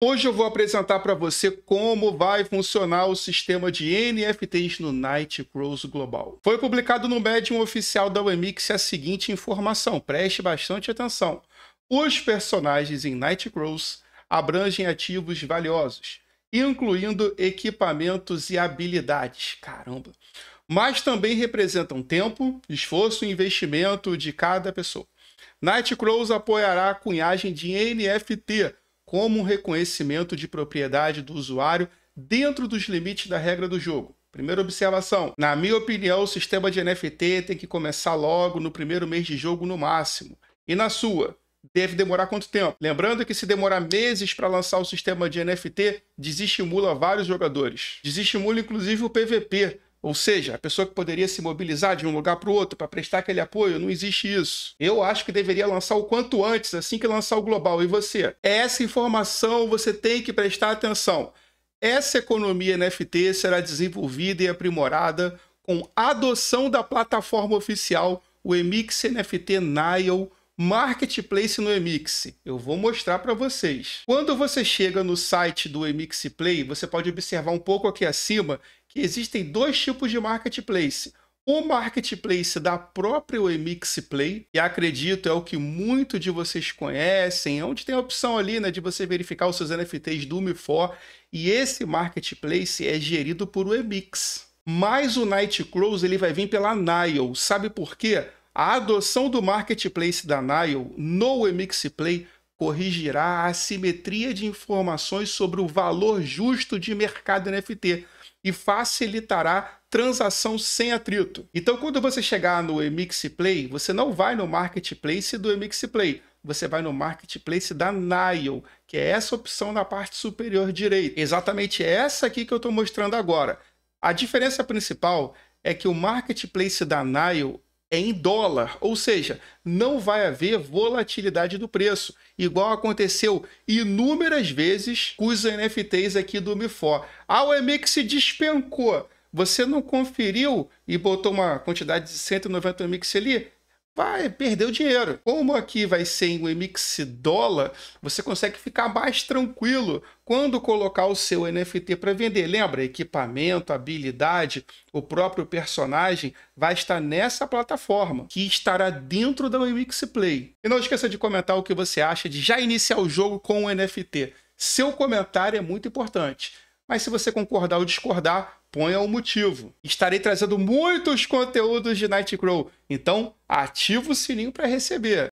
Hoje eu vou apresentar para você como vai funcionar o sistema de NFTs no Nightcrawls Global. Foi publicado no Medium oficial da Wemix a seguinte informação, preste bastante atenção. Os personagens em Nightcrawls abrangem ativos valiosos, incluindo equipamentos e habilidades. Caramba! Mas também representam tempo, esforço e investimento de cada pessoa. Nightcrawls apoiará a cunhagem de NFT como um reconhecimento de propriedade do usuário dentro dos limites da regra do jogo. Primeira observação: na minha opinião, o sistema de NFT tem que começar logo no primeiro mês de jogo no máximo. E na sua? Deve demorar quanto tempo? Lembrando que se demorar meses para lançar o sistema de NFT, desestimula vários jogadores. Desestimula inclusive o PVP, ou seja, a pessoa que poderia se mobilizar de um lugar para o outro para prestar aquele apoio, não existe isso. Eu acho que deveria lançar o quanto antes, assim que lançar o global. E você? É essa informação você tem que prestar atenção. Essa economia NFT será desenvolvida e aprimorada com adoção da plataforma oficial, o Emix NFT Nile Marketplace no Emix. Eu vou mostrar para vocês. Quando você chega no site do Emix Play, você pode observar um pouco aqui acima que existem dois tipos de marketplace. O marketplace da própria Emix Play, que acredito é o que muito de vocês conhecem, é onde tem a opção ali né, de você verificar os seus NFTs do MIFOR, e esse marketplace é gerido por o Emix. Mas o Night Close ele vai vir pela Nile. Sabe por quê? A adoção do marketplace da Nile no MX Play corrigirá a assimetria de informações sobre o valor justo de mercado NFT e facilitará transação sem atrito. Então, quando você chegar no MX Play, você não vai no marketplace do MX Play, você vai no marketplace da Nile, que é essa opção na parte superior direita. Exatamente essa aqui que eu estou mostrando agora. A diferença principal é que o marketplace da Nile é em dólar, ou seja, não vai haver volatilidade do preço, igual aconteceu inúmeras vezes com os NFTs aqui do MIFO. Ah, o EMIX despencou. Você não conferiu e botou uma quantidade de 190 mix ali? vai perder o dinheiro. Como aqui vai ser em Wemix dólar, você consegue ficar mais tranquilo quando colocar o seu NFT para vender. Lembra? Equipamento, habilidade, o próprio personagem vai estar nessa plataforma, que estará dentro da Wemix Play. E não esqueça de comentar o que você acha de já iniciar o jogo com o NFT. Seu comentário é muito importante. Mas se você concordar ou discordar, ponha um motivo. Estarei trazendo muitos conteúdos de Nightcrow, então ativa o sininho para receber.